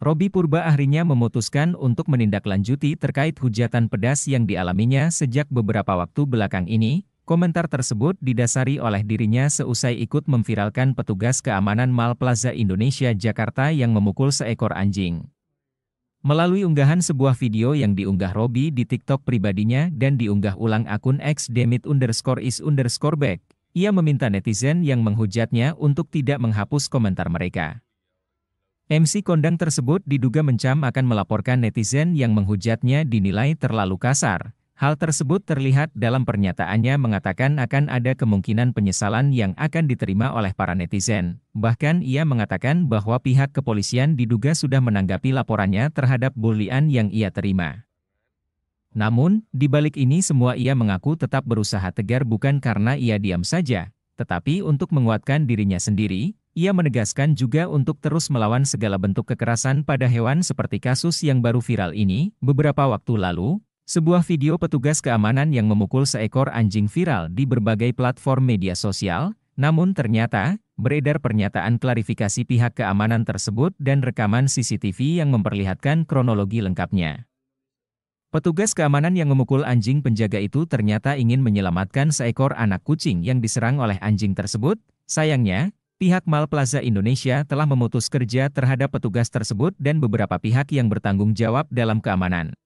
Robi Purba akhirnya memutuskan untuk menindaklanjuti terkait hujatan pedas yang dialaminya sejak beberapa waktu belakang ini. Komentar tersebut didasari oleh dirinya seusai ikut memviralkan petugas keamanan Mal Plaza Indonesia Jakarta yang memukul seekor anjing. Melalui unggahan sebuah video yang diunggah Robi di TikTok pribadinya dan diunggah ulang akun X underscore is underscore back, ia meminta netizen yang menghujatnya untuk tidak menghapus komentar mereka. MC kondang tersebut diduga mencam akan melaporkan netizen yang menghujatnya dinilai terlalu kasar. Hal tersebut terlihat dalam pernyataannya mengatakan akan ada kemungkinan penyesalan yang akan diterima oleh para netizen. Bahkan ia mengatakan bahwa pihak kepolisian diduga sudah menanggapi laporannya terhadap bulian yang ia terima. Namun, di balik ini semua ia mengaku tetap berusaha tegar bukan karena ia diam saja, tetapi untuk menguatkan dirinya sendiri, ia menegaskan juga untuk terus melawan segala bentuk kekerasan pada hewan seperti kasus yang baru viral ini, beberapa waktu lalu, sebuah video petugas keamanan yang memukul seekor anjing viral di berbagai platform media sosial, namun ternyata, beredar pernyataan klarifikasi pihak keamanan tersebut dan rekaman CCTV yang memperlihatkan kronologi lengkapnya. Petugas keamanan yang memukul anjing penjaga itu ternyata ingin menyelamatkan seekor anak kucing yang diserang oleh anjing tersebut, sayangnya, pihak Plaza Indonesia telah memutus kerja terhadap petugas tersebut dan beberapa pihak yang bertanggung jawab dalam keamanan.